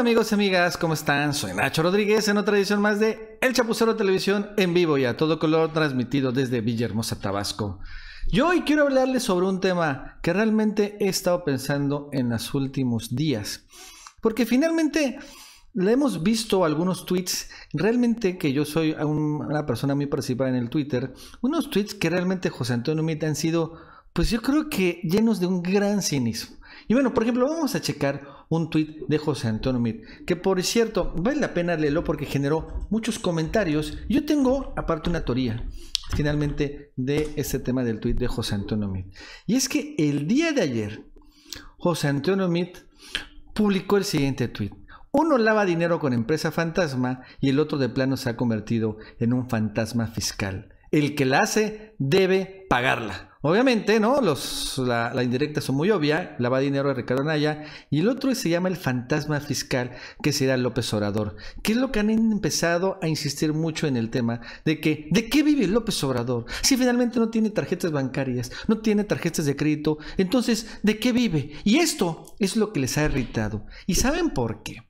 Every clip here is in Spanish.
amigos y amigas, ¿cómo están? Soy Nacho Rodríguez en otra edición más de El Chapucero Televisión en vivo y a todo color transmitido desde Villahermosa, Tabasco. Yo hoy quiero hablarles sobre un tema que realmente he estado pensando en los últimos días, porque finalmente le hemos visto algunos tweets, realmente que yo soy una persona muy participada en el Twitter, unos tweets que realmente José Antonio Mita han sido, pues yo creo que llenos de un gran cinismo. Y bueno, por ejemplo, vamos a checar un tuit de José Antonio Mit, que por cierto, vale la pena leerlo porque generó muchos comentarios. Yo tengo aparte una teoría, finalmente, de este tema del tuit de José Antonio Mit. Y es que el día de ayer, José Antonio Mit publicó el siguiente tuit. Uno lava dinero con empresa fantasma y el otro de plano se ha convertido en un fantasma fiscal. El que la hace debe pagarla. Obviamente, ¿no? Los, la, la, indirecta son muy obvia, lava dinero de Ricardo Anaya, y el otro se llama el fantasma fiscal, que será López Obrador. ¿Qué es lo que han empezado a insistir mucho en el tema? De que, ¿de qué vive López Obrador? Si finalmente no tiene tarjetas bancarias, no tiene tarjetas de crédito, entonces, ¿de qué vive? Y esto es lo que les ha irritado. ¿Y saben por qué?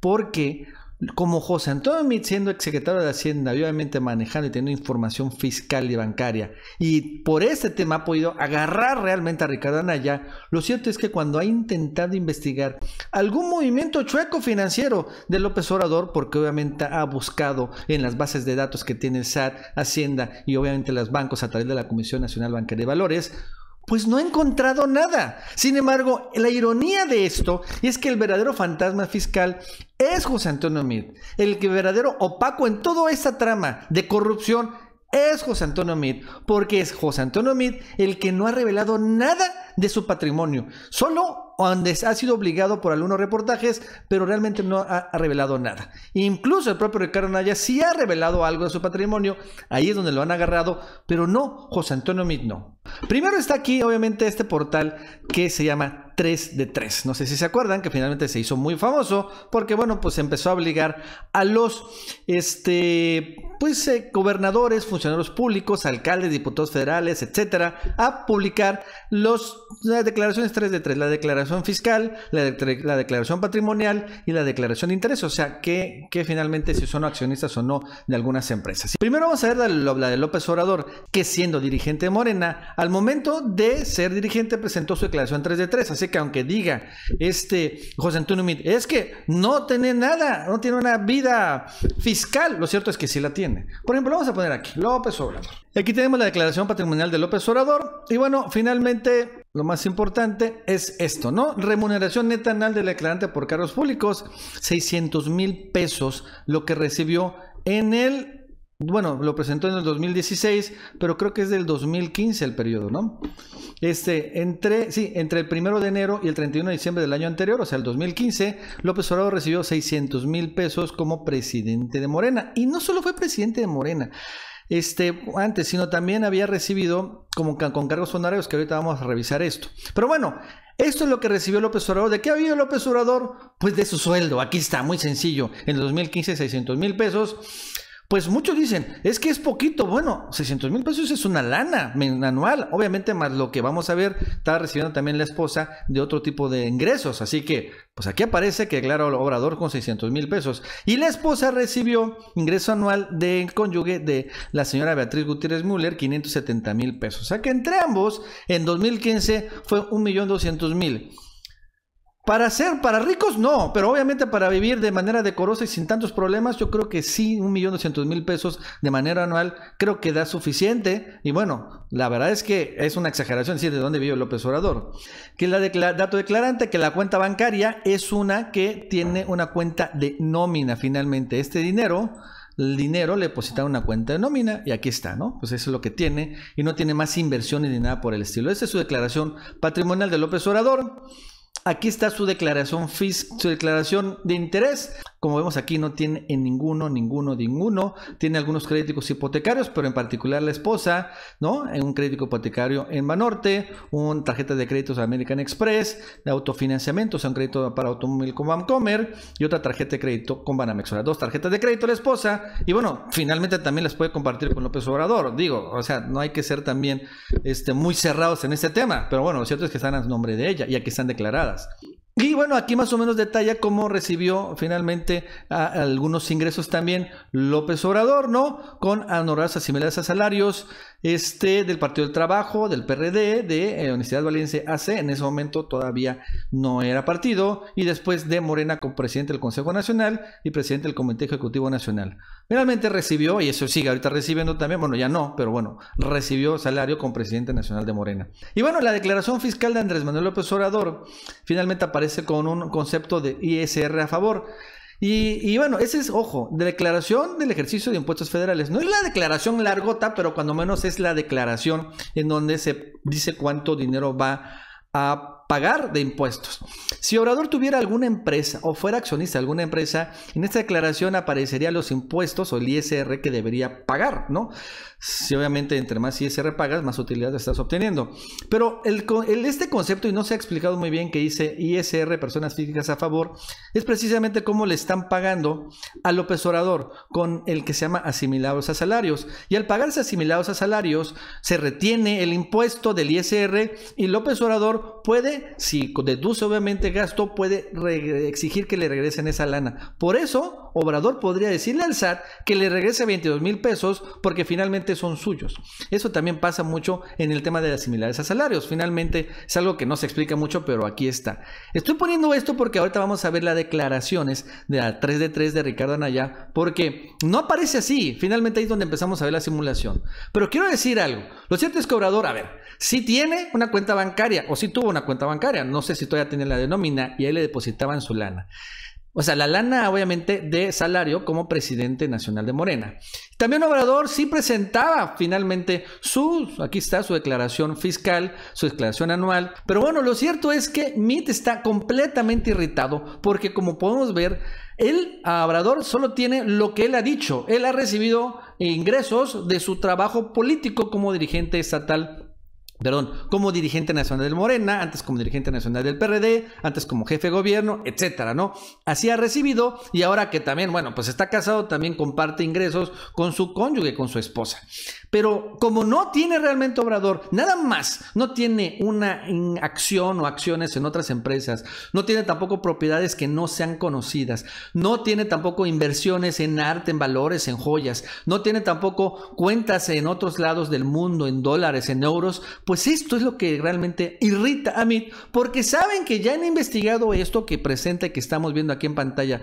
Porque como José Antonio Mit, siendo exsecretario de Hacienda, obviamente manejando y teniendo información fiscal y bancaria, y por este tema ha podido agarrar realmente a Ricardo Anaya, lo cierto es que cuando ha intentado investigar algún movimiento chueco financiero de López Obrador, porque obviamente ha buscado en las bases de datos que tiene SAT, Hacienda y obviamente los bancos a través de la Comisión Nacional Bancaria de Valores, pues no he encontrado nada. Sin embargo, la ironía de esto es que el verdadero fantasma fiscal es José Antonio Meade. El verdadero opaco en toda esta trama de corrupción es José Antonio Meade, porque es José Antonio Meade el que no ha revelado nada de su patrimonio. Solo donde ha sido obligado por algunos reportajes, pero realmente no ha, revelado nada. Incluso el propio Ricardo Naya sí ha revelado algo de su patrimonio, ahí es donde lo han agarrado, pero no José Antonio Mitno. Primero está aquí, obviamente, este portal que se llama 3 de 3. No sé si se acuerdan que finalmente se hizo muy famoso porque, bueno, pues empezó a obligar a los, este, pues eh, gobernadores, funcionarios públicos, alcaldes, diputados federales, etcétera, a publicar las declaraciones 3 de 3, la declaración fiscal, la, declaración patrimonial y la declaración de interés, o sea, que, finalmente si son accionistas o no de algunas empresas. Primero vamos a ver la, de López Obrador, que siendo dirigente de Morena, al momento de ser dirigente presentó su declaración 3 de 3, así que aunque diga este José Antonio es que no tiene nada, no tiene una vida fiscal, lo cierto es que sí la tiene. Por ejemplo, vamos a poner aquí, López Obrador. Aquí tenemos la declaración patrimonial de López Obrador. Y bueno, finalmente, lo más importante es esto, ¿no? Remuneración neta anual del declarante por cargos públicos, 600 mil pesos, lo que recibió en el bueno, lo presentó en el 2016, pero creo que es del 2015 el periodo, ¿no? Este, entre, sí, entre el 1 de enero y el 31 de diciembre del año anterior, o sea, el 2015, López Obrador recibió 600 mil pesos como presidente de Morena. Y no solo fue presidente de Morena, este, antes, sino también había recibido como con cargos honorarios, que ahorita vamos a revisar esto. Pero bueno, esto es lo que recibió López Obrador. ¿De qué ha habido López Obrador? Pues de su sueldo. Aquí está, muy sencillo. En el 2015, 600 mil pesos pues muchos dicen, es que es poquito. Bueno, 600 mil pesos es una lana anual, obviamente más lo que vamos a ver, está recibiendo también la esposa de otro tipo de ingresos. Así que, pues aquí aparece que claro, el Obrador con 600 mil pesos. Y la esposa recibió ingreso anual de cónyuge de la señora Beatriz Gutiérrez Müller, 570 mil pesos. O sea que entre ambos, en 2015 fue 1.200.000. Para ser, para ricos no, pero obviamente para vivir de manera decorosa y sin tantos problemas, yo creo que sí, un millón doscientos mil pesos de manera anual, creo que da suficiente. Y bueno, la verdad es que es una exageración decir de dónde vive López Obrador. Que la dato declarante, que la cuenta bancaria es una que tiene una cuenta de nómina finalmente. Este dinero el dinero le deposita una cuenta de nómina y aquí está, ¿no? Pues eso es lo que tiene y no tiene más inversiones ni nada por el estilo. Esa es su declaración patrimonial de López Obrador. Aquí está su declaración, FIS, su declaración de interés. Como vemos aquí no tiene en ninguno, ninguno, ninguno. Tiene algunos créditos hipotecarios, pero en particular la esposa, ¿no? un crédito hipotecario en Banorte, una tarjeta de créditos American Express, de autofinanciamiento, o sea, un crédito para automóvil con Bancomer y otra tarjeta de crédito con Banamex. O sea, dos tarjetas de crédito la esposa y bueno, finalmente también las puede compartir con López Obrador. Digo, o sea, no hay que ser también este, muy cerrados en este tema, pero bueno, lo cierto es que están a nombre de ella y aquí están declaradas. Y bueno, aquí más o menos detalla cómo recibió finalmente algunos ingresos también López Obrador, ¿no? Con honorarios asimilados a salarios, este, del Partido del Trabajo, del PRD, de eh, Universidad Valenciana, AC, en ese momento todavía no era partido, y después de Morena como presidente del Consejo Nacional y presidente del Comité Ejecutivo Nacional. Finalmente recibió, y eso sigue ahorita recibiendo también, bueno, ya no, pero bueno, recibió salario como presidente nacional de Morena. Y bueno, la declaración fiscal de Andrés Manuel López Obrador finalmente aparece con un concepto de ISR a favor. Y, bueno, ese es, ojo, de declaración del ejercicio de impuestos federales. No es la declaración largota, pero cuando menos es la declaración en donde se dice cuánto dinero va a pagar de impuestos. Si Obrador tuviera alguna empresa o fuera accionista de alguna empresa, en esta declaración aparecerían los impuestos o el ISR que debería pagar, ¿no? Si obviamente entre más ISR pagas, más utilidad estás obteniendo. Pero el, este concepto, y no se ha explicado muy bien que dice ISR, personas físicas a favor, es precisamente cómo le están pagando a López Obrador con el que se llama asimilados a salarios. Y al pagarse asimilados a salarios, se retiene el impuesto del ISR y López Obrador puede si deduce obviamente gasto, puede exigir que le regresen esa lana. Por eso, Obrador podría decirle al SAT que le regrese 22 mil pesos porque finalmente son suyos. Eso también pasa mucho en el tema de las similares a salarios. Finalmente, es algo que no se explica mucho, pero aquí está. Estoy poniendo esto porque ahorita vamos a ver las declaraciones de la 3 de 3 de Ricardo Anaya, porque no aparece así. Finalmente ahí es donde empezamos a ver la simulación. Pero quiero decir algo. Lo cierto es que Obrador, a ver, si tiene una cuenta bancaria o si tuvo una cuenta bancaria, bancaria, no sé si todavía tenía la denomina y ahí le depositaban su lana. O sea, la lana obviamente de salario como presidente nacional de Morena. También Obrador sí presentaba finalmente su, aquí está su declaración fiscal, su declaración anual. Pero bueno, lo cierto es que Mitt está completamente irritado porque como podemos ver, él, Obrador, solo tiene lo que él ha dicho. Él ha recibido ingresos de su trabajo político como dirigente estatal perdón, como dirigente nacional del Morena, antes como dirigente nacional del PRD, antes como jefe de gobierno, etcétera, ¿no? Así ha recibido y ahora que también, bueno, pues está casado, también comparte ingresos con su cónyuge, con su esposa. Pero como no tiene realmente Obrador, nada más, no tiene una acción o acciones en otras empresas, no tiene tampoco propiedades que no sean conocidas, no tiene tampoco inversiones en arte, en valores, en joyas, no tiene tampoco cuentas en otros lados del mundo, en dólares, en euros, pues esto es lo que realmente irrita a Mit porque saben que ya han investigado esto que presenta y que estamos viendo aquí en pantalla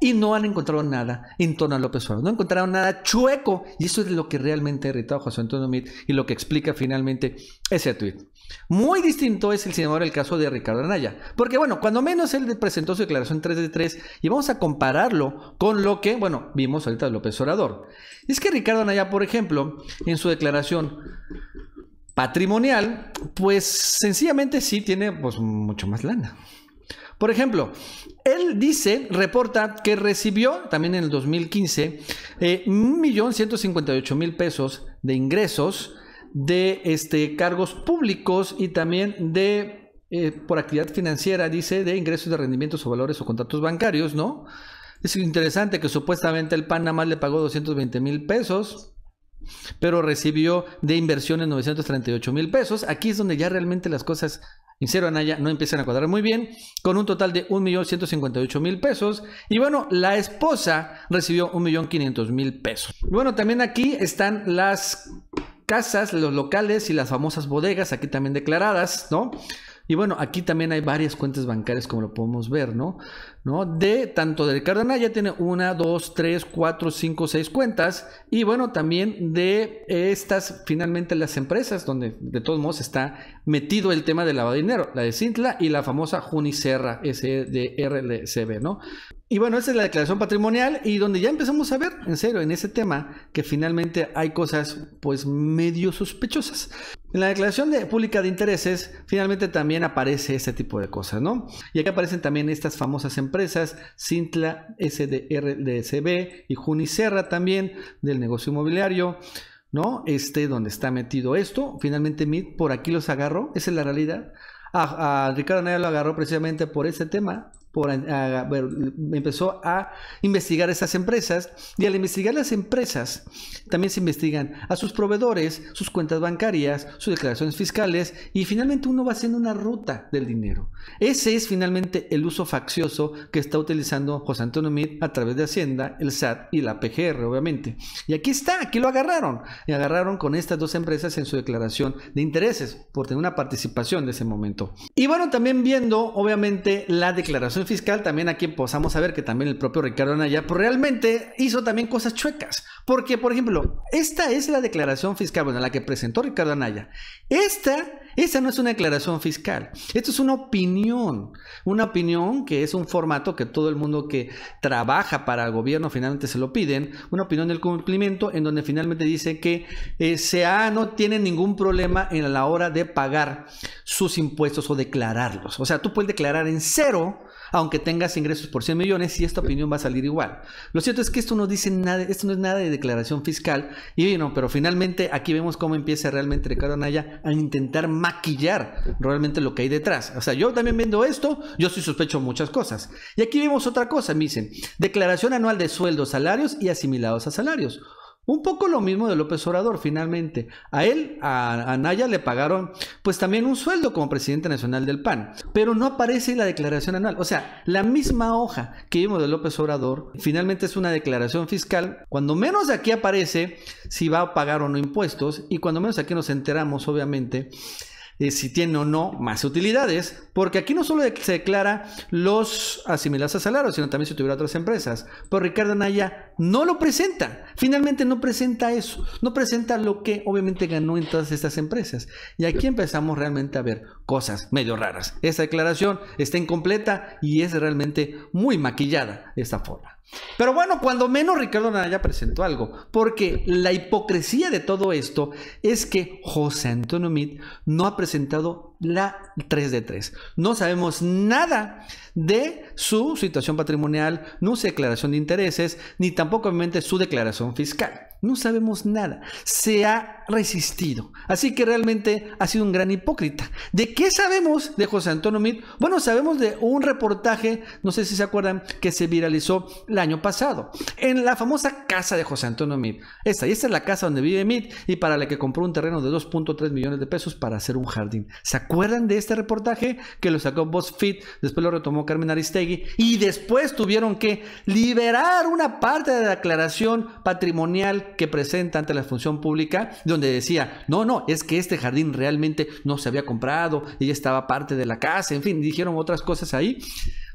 y no han encontrado nada en torno a López Obrador, no encontraron nada chueco y eso es lo que realmente ha irritado a José Antonio Mit y lo que explica finalmente ese tweet Muy distinto es el embargo el caso de Ricardo Anaya, porque bueno, cuando menos él presentó su declaración 3 de 3 y vamos a compararlo con lo que, bueno, vimos ahorita de López Obrador. Es que Ricardo Anaya, por ejemplo, en su declaración patrimonial, pues sencillamente sí tiene pues, mucho más lana. Por ejemplo, él dice, reporta que recibió también en el 2015 eh, 1.158.000 pesos de ingresos de este, cargos públicos y también de, eh, por actividad financiera, dice, de ingresos de rendimientos o valores o contratos bancarios, ¿no? Es interesante que supuestamente el panamá le pagó 220 mil pesos, pero recibió de inversiones 938 mil pesos. Aquí es donde ya realmente las cosas, cero Anaya, no empiezan a cuadrar muy bien, con un total de 1.158.000 pesos. Y bueno, la esposa recibió 1.500.000 pesos. Bueno, también aquí están las casas, los locales y las famosas bodegas, aquí también declaradas, ¿no? Y bueno, aquí también hay varias cuentas bancarias, como lo podemos ver, ¿no? De tanto del cardenal, ya tiene una, dos, tres, cuatro, cinco, seis cuentas. Y bueno, también de estas, finalmente, las empresas donde de todos modos está metido el tema del lavado de dinero, la de Cintla y la famosa Junicerra, S de RLCB, ¿no? Y bueno, esa es la declaración patrimonial y donde ya empezamos a ver, en serio, en ese tema, que finalmente hay cosas pues medio sospechosas. En la declaración de, pública de intereses, finalmente también aparece este tipo de cosas, ¿no? Y aquí aparecen también estas famosas empresas empresas Cintla SDRDSB y Junicerra también del negocio inmobiliario. ¿No? Este, donde está metido esto. Finalmente, por aquí los agarró. Esa es la realidad. A, Ricardo Anaya lo agarró precisamente por ese tema. Eh, empezó a investigar esas empresas y al investigar las empresas también se investigan a sus proveedores, sus cuentas bancarias, sus declaraciones fiscales y finalmente uno va haciendo una ruta del dinero. Ese es finalmente el uso faccioso que está utilizando José Antonio Meade a través de Hacienda, el SAT y la PGR obviamente. Y aquí está, aquí lo agarraron y agarraron con estas dos empresas en su declaración de intereses por tener una participación de ese momento. Y bueno, también viendo obviamente la declaración fiscal también aquí posamos a ver que también el propio Ricardo Anaya pues, realmente hizo también cosas chuecas. Porque, por ejemplo, esta es la declaración fiscal, bueno, la que presentó Ricardo Anaya. Esta, esta no es una declaración fiscal. Esto es una opinión. Una opinión que es un formato que todo el mundo que trabaja para el gobierno finalmente se lo piden. Una opinión del cumplimiento en donde finalmente dice que eh, SEA no tiene ningún problema en la hora de pagar sus impuestos o declararlos. O sea, tú puedes declarar en cero aunque tengas ingresos por 100 millones y esta opinión va a salir igual. Lo cierto es que esto no dice nada, esto no es nada de declaración fiscal y bueno, pero finalmente aquí vemos cómo empieza realmente Ricardo Anaya a intentar maquillar realmente lo que hay detrás. O sea, yo también viendo esto, yo soy sospecho muchas cosas. Y aquí vemos otra cosa, me dicen, declaración anual de sueldos, salarios y asimilados a salarios. Un poco lo mismo de López Obrador, finalmente. A él, a, Naya, le pagaron pues también un sueldo como presidente nacional del PAN, pero no aparece la declaración anual. O sea, la misma hoja que vimos de López Obrador, finalmente es una declaración fiscal. Cuando menos aquí aparece si va a pagar o no impuestos, y cuando menos aquí nos enteramos, obviamente, eh, si tiene o no más utilidades, porque aquí no solo se declara los asimilados a salarios sino también si tuviera otras empresas. Pero Ricardo Anaya no lo presenta, finalmente no presenta eso, no presenta lo que obviamente ganó en todas estas empresas. Y aquí empezamos realmente a ver cosas medio raras. Esta declaración está incompleta y es realmente muy maquillada esta forma. Pero bueno, cuando menos Ricardo ya presentó algo, porque la hipocresía de todo esto es que José Antonio Meade no ha presentado la 3 de 3. No sabemos nada de su situación patrimonial, no su declaración de intereses, ni tampoco obviamente su declaración fiscal. No sabemos nada. Se ha resistido. Así que realmente ha sido un gran hipócrita. ¿De qué sabemos de José Antonio Mit? Bueno, sabemos de un reportaje, no sé si se acuerdan, que se viralizó el año pasado en la famosa casa de José Antonio Mit. Esta, y esta es la casa donde vive Mit y para la que compró un terreno de 2.3 millones de pesos para hacer un jardín. ¿Se acuerdan de este reportaje que lo sacó BuzzFeed, después lo retomó Carmen Aristegui y después tuvieron que liberar una parte de la declaración patrimonial que presenta ante la función pública, donde decía, no, no, es que este jardín realmente no se había comprado, ella estaba parte de la casa, en fin, dijeron otras cosas ahí.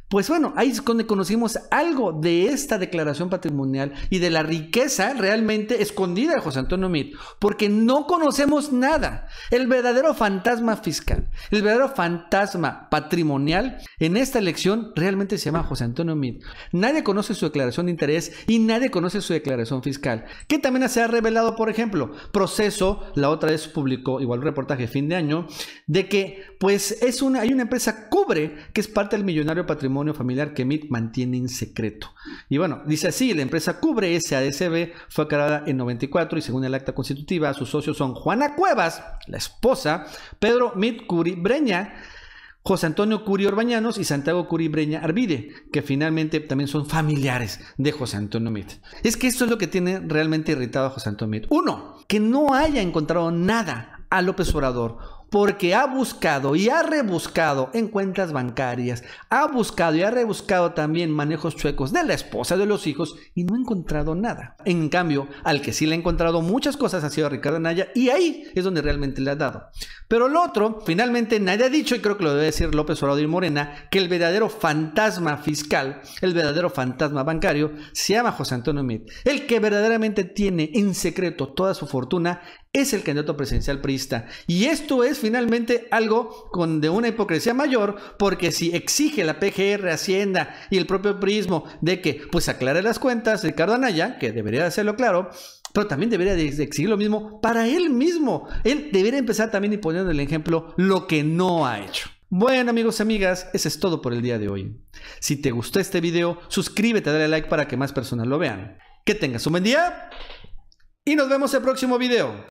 Pues bueno, ahí es donde conocimos algo de esta declaración patrimonial y de la riqueza realmente escondida de José Antonio Mit, porque no conocemos nada. El verdadero fantasma fiscal, el verdadero fantasma patrimonial en esta elección realmente se llama José Antonio Mit. Nadie conoce su declaración de interés y nadie conoce su declaración fiscal, que también se ha revelado, por ejemplo, proceso, la otra vez publicó igual reportaje fin de año, de que pues es una, hay una empresa cubre que es parte del millonario patrimonio familiar que MIT mantiene en secreto. Y bueno, dice así, la empresa Cubre SADCB fue creada en 94 y según el acta constitutiva, sus socios son Juana Cuevas, la esposa, Pedro MIT Curi Breña, José Antonio Curi Orbañanos y Santiago Curi Breña Arvide, que finalmente también son familiares de José Antonio Mit. Es que esto es lo que tiene realmente irritado a José Antonio Mit. Uno, que no haya encontrado nada a López Obrador porque ha buscado y ha rebuscado en cuentas bancarias, ha buscado y ha rebuscado también manejos chuecos de la esposa, de los hijos y no ha encontrado nada. En cambio, al que sí le ha encontrado muchas cosas ha sido Ricardo Naya y ahí es donde realmente le ha dado. Pero el otro, finalmente nadie ha dicho, y creo que lo debe decir López Obrador y Morena, que el verdadero fantasma fiscal, el verdadero fantasma bancario, se llama José Antonio Mit, el que verdaderamente tiene en secreto toda su fortuna es el candidato presidencial priista. Y esto es finalmente algo con de una hipocresía mayor, porque si exige la PGR, Hacienda y el propio prismo de que pues aclare las cuentas Ricardo Anaya, que debería hacerlo claro, pero también debería exigir lo mismo para él mismo. Él debería empezar también y poniendo el ejemplo lo que no ha hecho. Bueno amigos y amigas, eso es todo por el día de hoy. Si te gustó este video, suscríbete, dale like para que más personas lo vean. Que tengas un buen día y nos vemos en el próximo video.